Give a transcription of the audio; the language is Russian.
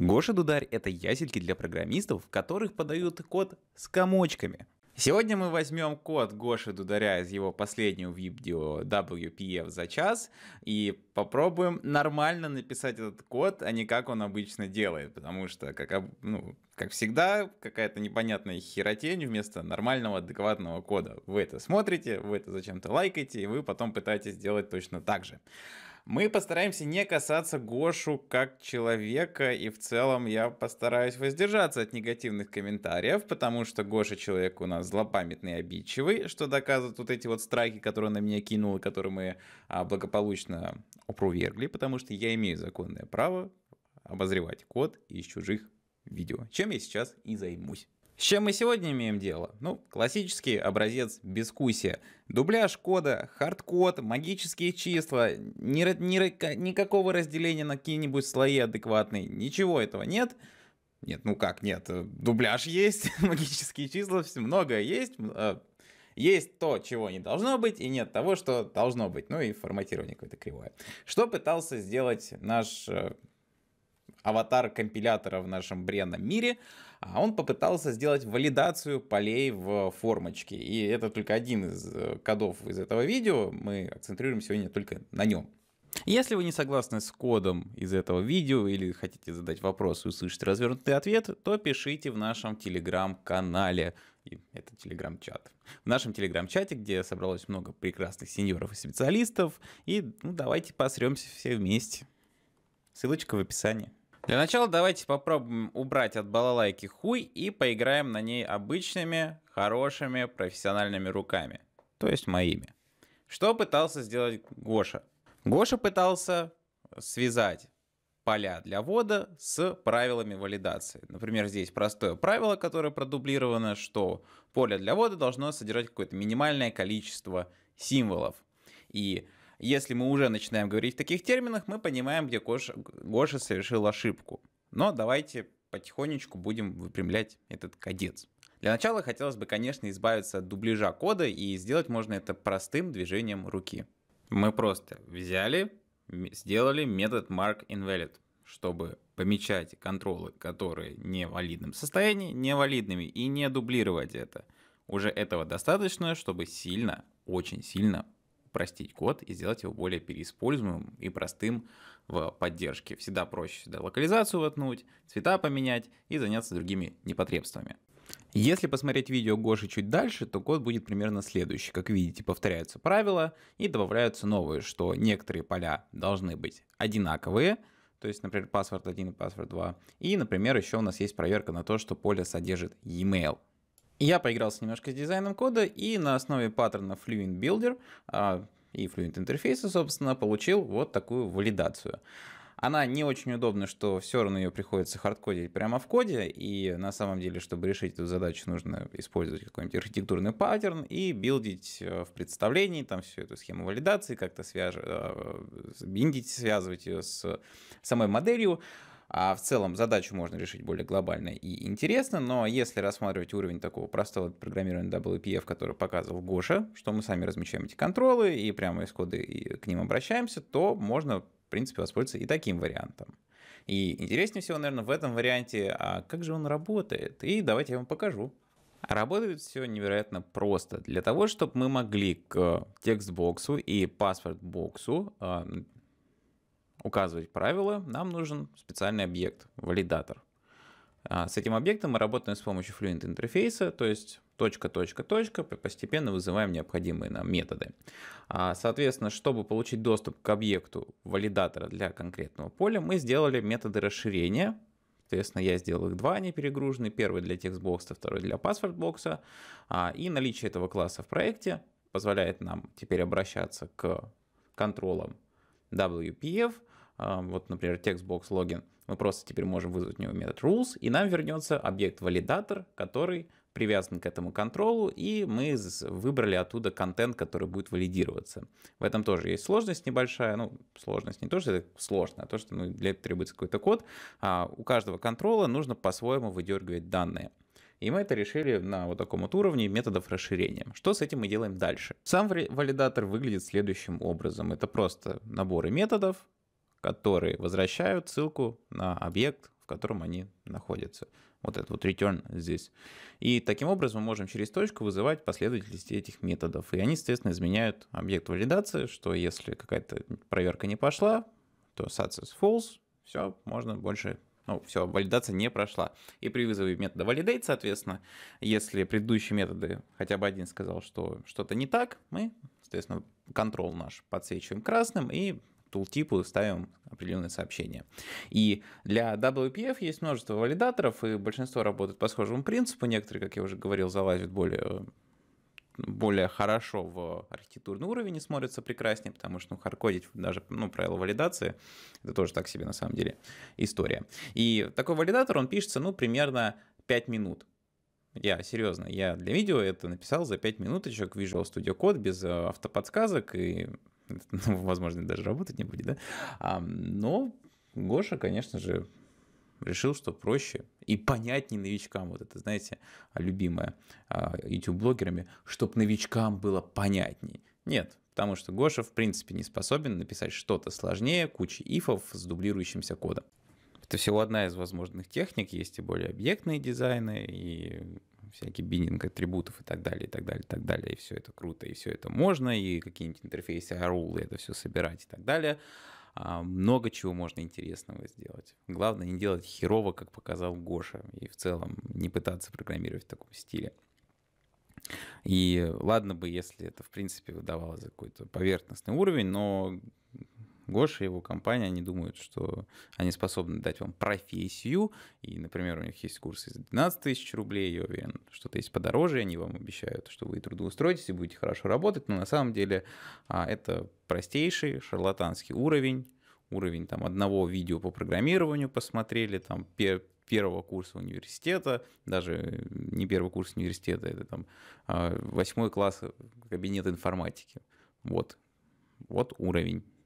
Гоша Дударь — это ясельки для программистов, в которых подают код с комочками. Сегодня мы возьмем код Гоши Дударя из его последнего видео WPF за час и попробуем нормально написать этот код, а не как он обычно делает, потому что, как, ну, как всегда, какая-то непонятная херотень вместо нормального, адекватного кода. Вы это смотрите, вы это зачем-то лайкаете, и вы потом пытаетесь делать точно так же. Мы постараемся не касаться Гошу как человека, и в целом я постараюсь воздержаться от негативных комментариев, потому что Гоша человек у нас злопамятный и обидчивый, что доказывают вот эти вот страхи, которые он на меня кинул, и которые мы а, благополучно опровергли, потому что я имею законное право обозревать код из чужих видео, чем я сейчас и займусь. С чем мы сегодня имеем дело? Ну, классический образец бескусия. Дубляж кода, хардкод, магические числа, ни, ни, никакого разделения на какие-нибудь слои адекватные, ничего этого нет. Нет, ну как нет, дубляж есть, магические числа, многое есть, а, есть то, чего не должно быть, и нет того, что должно быть. Ну и форматирование какое-то кривое. Что пытался сделать наш э, аватар компилятора в нашем бренном мире, а он попытался сделать валидацию полей в формочке. И это только один из э, кодов из этого видео. Мы акцентрируем сегодня только на нем. Если вы не согласны с кодом из этого видео или хотите задать вопрос и услышать развернутый ответ, то пишите в нашем телеграм-канале. Это телеграм-чат. В нашем телеграм-чате, где собралось много прекрасных сеньоров и специалистов. И ну, давайте посремся все вместе. Ссылочка в описании. Для начала давайте попробуем убрать от балалайки хуй и поиграем на ней обычными, хорошими, профессиональными руками. То есть моими. Что пытался сделать Гоша? Гоша пытался связать поля для ввода с правилами валидации. Например, здесь простое правило, которое продублировано, что поле для ввода должно содержать какое-то минимальное количество символов. И если мы уже начинаем говорить в таких терминах, мы понимаем, где Гоша, Гоша совершил ошибку. Но давайте потихонечку будем выпрямлять этот кадец. Для начала хотелось бы, конечно, избавиться от дубляжа кода, и сделать можно это простым движением руки. Мы просто взяли, сделали метод markInvalid, чтобы помечать контролы, которые не в валидном состоянии, не валидными и не дублировать это. Уже этого достаточно, чтобы сильно, очень сильно упростить код и сделать его более переиспользуемым и простым в поддержке. Всегда проще сюда локализацию воткнуть, цвета поменять и заняться другими непотребствами. Если посмотреть видео Гоши чуть дальше, то код будет примерно следующий. Как видите, повторяются правила и добавляются новые, что некоторые поля должны быть одинаковые, то есть, например, паспорт 1 и паспорт 2. И, например, еще у нас есть проверка на то, что поле содержит e-mail. Я поигрался немножко с дизайном кода и на основе паттерна Fluent Builder а, и Fluent интерфейса, собственно, получил вот такую валидацию. Она не очень удобна, что все равно ее приходится хардкодить прямо в коде, и на самом деле, чтобы решить эту задачу, нужно использовать какой-нибудь архитектурный паттерн и билдить э, в представлении там всю эту схему валидации, как-то свяж... Э, биндить, связывать ее с самой моделью. А в целом задачу можно решить более глобально и интересно, но если рассматривать уровень такого простого программирования WPF, который показывал Гоша, что мы сами размечаем эти контролы и прямо из кода к ним обращаемся, то можно, в принципе, воспользоваться и таким вариантом. И интереснее всего, наверное, в этом варианте, а как же он работает? И давайте я вам покажу. Работает все невероятно просто. Для того, чтобы мы могли к текстбоксу и паспортбоксу а, указывать правила, нам нужен специальный объект, валидатор. А, с этим объектом мы работаем с помощью Fluent интерфейса, то есть точка, точка, точка, постепенно вызываем необходимые нам методы. А, соответственно, чтобы получить доступ к объекту валидатора для конкретного поля, мы сделали методы расширения, Соответственно, я сделал их два, они перегружены. Первый для текстбокса, второй для паспортбокса. А, и наличие этого класса в проекте позволяет нам теперь обращаться к контролам WPF, а, вот, например, textbox login, мы просто теперь можем вызвать у него метод rules, и нам вернется объект-валидатор, который привязан к этому контролу, и мы выбрали оттуда контент, который будет валидироваться. В этом тоже есть сложность небольшая, ну, сложность не то, что это сложно, а то, что ну, для этого требуется какой-то код. А у каждого контрола нужно по-своему выдергивать данные. И мы это решили на вот таком вот уровне методов расширения. Что с этим мы делаем дальше? Сам валидатор выглядит следующим образом. Это просто наборы методов, которые возвращают ссылку на объект, в котором они находятся. Вот этот вот return здесь. И таким образом мы можем через точку вызывать последовательности этих методов. И они, соответственно, изменяют объект валидации, что если какая-то проверка не пошла, то success false, все, можно больше ну, все, валидация не прошла. И при вызове метода validate, соответственно, если предыдущие методы, хотя бы один сказал, что что-то не так, мы, соответственно, контрол наш подсвечиваем красным и тултипу ставим определенное сообщение. И для WPF есть множество валидаторов, и большинство работают по схожему принципу. Некоторые, как я уже говорил, залазят более более хорошо в архитектурный уровень и смотрится прекраснее, потому что ну, хардкодить даже ну, правила валидации, это тоже так себе на самом деле история. И такой валидатор, он пишется ну, примерно 5 минут. Я серьезно, я для видео это написал за 5 минуточек Visual Studio Code без э, автоподсказок и ну, возможно, даже работать не будет, да. А, но Гоша, конечно же, решил, что проще и понятнее новичкам, вот это, знаете, любимое YouTube-блогерами, а, чтобы новичкам было понятней. Нет, потому что Гоша, в принципе, не способен написать что-то сложнее, куча ифов с дублирующимся кодом. Это всего одна из возможных техник, есть и более объектные дизайны, и всякий биндинг атрибутов и так далее, и так далее, и так далее, и все это круто, и все это можно, и какие-нибудь интерфейсы, рулы, это все собирать и так далее. А, много чего можно интересного сделать. Главное не делать херово, как показал Гоша, и в целом не пытаться программировать в таком стиле. И ладно бы, если это, в принципе, выдавалось за какой-то поверхностный уровень, но Гоша и его компания, они думают, что они способны дать вам профессию, и, например, у них есть курсы за 12 тысяч рублей, я уверен, что-то есть подороже, они вам обещают, что вы трудоустроитесь и будете хорошо работать, но на самом деле а, это простейший шарлатанский уровень, уровень там одного видео по программированию посмотрели, там пер первого курса университета, даже не первый курс университета, это там а, восьмой класс кабинет информатики. Вот, вот уровень.